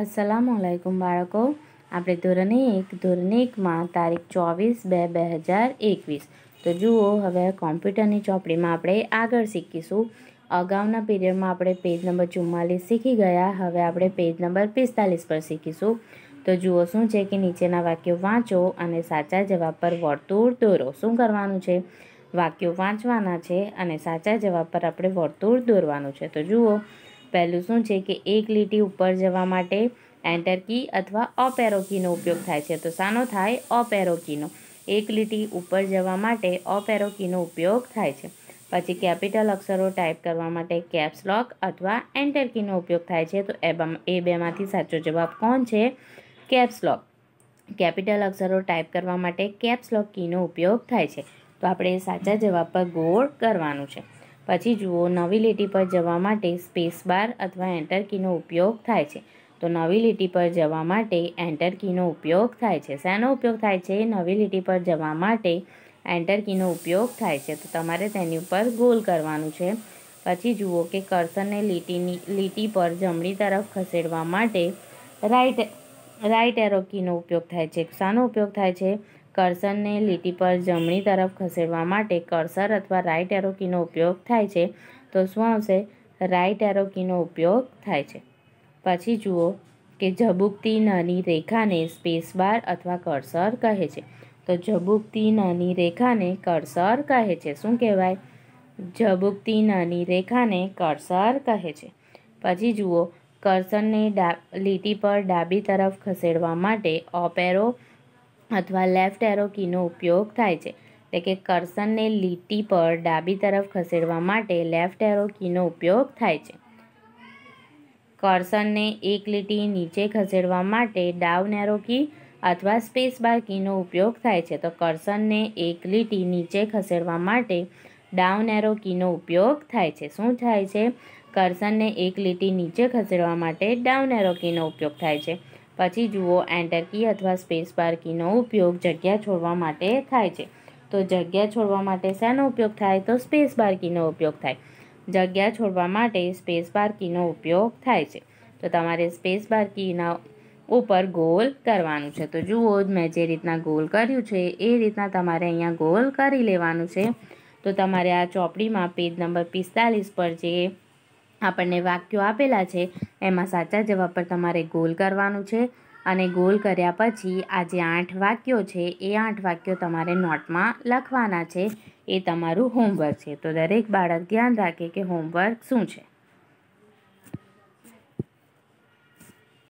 અસલામ વાલેકુમ બાળકો આપણે ધોરણ એક ધોરણ એકમાં તારીખ ચોવીસ બે બે હજાર એકવીસ તો જુઓ હવે કોમ્પ્યુટરની ચોપડીમાં આપણે આગળ શીખીશું અગાઉના પીરિયડમાં આપણે પેજ નંબર ચુમ્માલીસ શીખી ગયા હવે આપણે પેજ નંબર પિસ્તાલીસ પર શીખીશું તો જુઓ શું છે કે નીચેના વાક્યો વાંચો અને સાચા જવાબ પર વર્તુળ દોરો શું કરવાનું છે વાક્યો વાંચવાના છે અને સાચા જવાબ પર આપણે વર્તુળ દોરવાનું છે તો જુઓ પહેલું શું છે કે એક લીટી ઉપર જવા માટે એન્ટર કી અથવા ઓપ ઉપયોગ થાય છે તો શાનો થાય ઓપેરોકીનો એક લીટી ઉપર જવા માટે ઓપેરોકીનો ઉપયોગ થાય છે પછી કેપિટલ અક્ષરો ટાઈપ કરવા માટે કેપ્સ લોક અથવા એન્ટર કીનો ઉપયોગ થાય છે તો એ બેમાંથી સાચો જવાબ કોણ છે કેપ્સ લોક કેપિટલ અક્ષરો ટાઈપ કરવા માટે કેપ્સ લોક કીનો ઉપયોગ થાય છે તો આપણે સાચા જવાબ પર ગોળ કરવાનું છે પછી જુઓ નવી લીટી પર જવા માટે સ્પેસ બાર અથવા એન્ટર કીનો ઉપયોગ થાય છે તો નવી લીટી પર જવા માટે એન્ટર કીનો ઉપયોગ થાય છે શેનો ઉપયોગ થાય છે નવી લીટી પર જવા માટે એન્ટર કીનો ઉપયોગ થાય છે તો તમારે તેની ઉપર ગોલ કરવાનું છે પછી જુઓ કે કર્સરને લીટીની લીટી પર જમણી તરફ ખસેડવા માટે રાઈટ રાઈટ એરો કીનો ઉપયોગ થાય છે શાનો ઉપયોગ થાય છે કર્સરને લીટી પર જમણી તરફ ખસેડવા માટે કર્સર અથવા રાઇટ એરોકીનો ઉપયોગ થાય છે તો શું આવશે રાઇટ એરોકીનો ઉપયોગ થાય છે પછી જુઓ કે ઝબુકતી નાની રેખાને સ્પેસ બાર અથવા કર્સર કહે છે તો ઝબુકતી નાની રેખાને કર્સર કહે છે શું કહેવાય ઝબુકતી નાની રેખાને કર્સર કહે છે પછી જુઓ કર્સરને લીટી પર ડાબી તરફ ખસેડવા માટે ઓપેરો એરો અથવા લેફ્ટ એરોકીનો ઉપયોગ થાય છે એટલે કે કર્સરને લીટી પર ડાબી તરફ ખસેડવા માટે લેફ્ટ એરોકીનો ઉપયોગ થાય છે કર્સરને એક લીટી નીચે ખસેડવા માટે ડાઉન એરો કી અથવા સ્પેસ બાર કીનો ઉપયોગ થાય છે તો કર્સરને એક લીટી નીચે ખસેડવા માટે ડાઉન એરો ઉપયોગ થાય છે શું થાય છે કર્સરને એક લીટી નીચે ખસેડવા માટે ડાઉન એરો ઉપયોગ થાય છે પછી જુઓ એન્ટર કી અથવા સ્પેસ બાર કીનો ઉપયોગ જગ્યા છોડવા માટે થાય છે તો જગ્યા છોડવા માટે શેનો ઉપયોગ થાય તો સ્પેસ બાર કીનો ઉપયોગ થાય જગ્યા છોડવા માટે સ્પેસ બાર કીનો ઉપયોગ થાય છે તો તમારે સ્પેસ બાર કીના ઉપર ગોલ કરવાનું છે તો જુઓ મેં જે રીતના ગોલ કર્યું છે એ રીતના તમારે અહીંયા ગોલ કરી લેવાનું છે તો તમારે આ ચોપડીમાં પેજ નંબર પિસ્તાલીસ પર જે આપણને વાક્યો આપેલા છે એમાં સાચા જવાબ પર તમારે ગોલ કરવાનું છે અને ગોલ કર્યા પછી આ જે આઠ વાક્યો છે એ આઠ વાક્યો તમારે નોટમાં લખવાના છે એ તમારું હોમવર્ક છે તો દરેક બાળક ધ્યાન રાખે કે હોમવર્ક શું છે